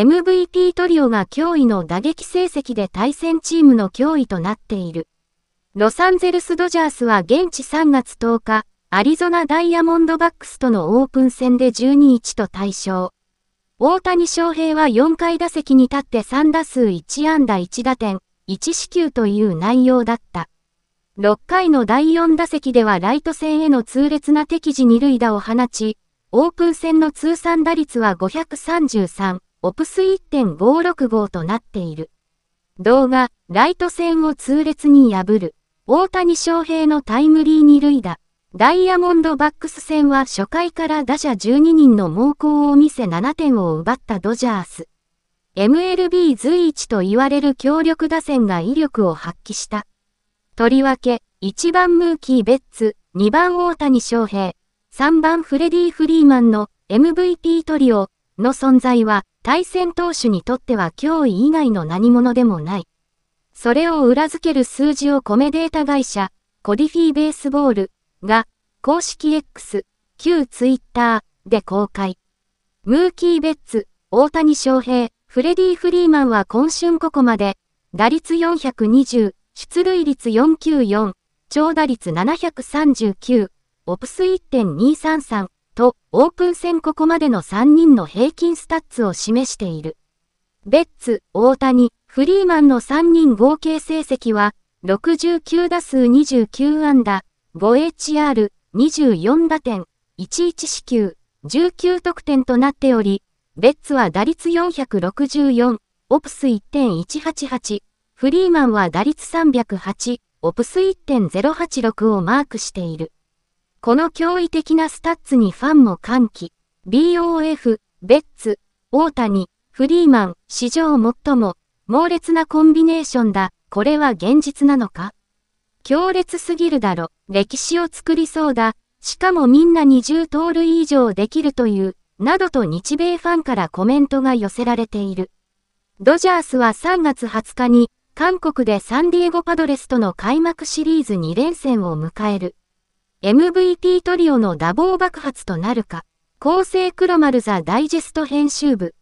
MVP トリオが脅威の打撃成績で対戦チームの脅威となっている。ロサンゼルスドジャースは現地3月10日、アリゾナダイヤモンドバックスとのオープン戦で12-1と対象。大谷翔平は4回打席に立って3打数1安打1打点、1四球という内容だった。6回の第4打席ではライト戦への痛烈な敵時二塁打を放ち、オープン戦の通算打率は533、OPS1.565 となっている。動画、ライト線を痛烈に破る。大谷翔平のタイムリー二塁打。ダイヤモンドバックス戦は初回から打者12人の猛攻を見せ7点を奪ったドジャース。MLB 随一と言われる強力打線が威力を発揮した。とりわけ、1番ムーキー・ベッツ、2番大谷翔平、3番フレディ・フリーマンの MVP トリオ、の存在は対戦投手にとっては脅威以外の何者でもない。それを裏付ける数字をコメデータ会社、コディフィーベースボールが公式 X、旧ツイッターで公開。ムーキー・ベッツ、大谷翔平、フレディ・フリーマンは今春ここまで、打率420、出塁率494、長打率739、オプス1.233、と、オープン戦ここまでの3人の平均スタッツを示している。ベッツ、大谷、フリーマンの3人合計成績は、69打数29安打、5HR、24打点、11四球、19得点となっており、ベッツは打率464、オプス1.188、フリーマンは打率308、オプス1.086をマークしている。この驚異的なスタッツにファンも歓喜。BOF、ベッツ、大谷、フリーマン、史上最も猛烈なコンビネーションだ。これは現実なのか強烈すぎるだろ。歴史を作りそうだ。しかもみんな20盗塁以上できるという、などと日米ファンからコメントが寄せられている。ドジャースは3月20日に、韓国でサンディエゴパドレスとの開幕シリーズ2連戦を迎える。MVP トリオの打棒爆発となるか、厚生黒丸ザダイジェスト編集部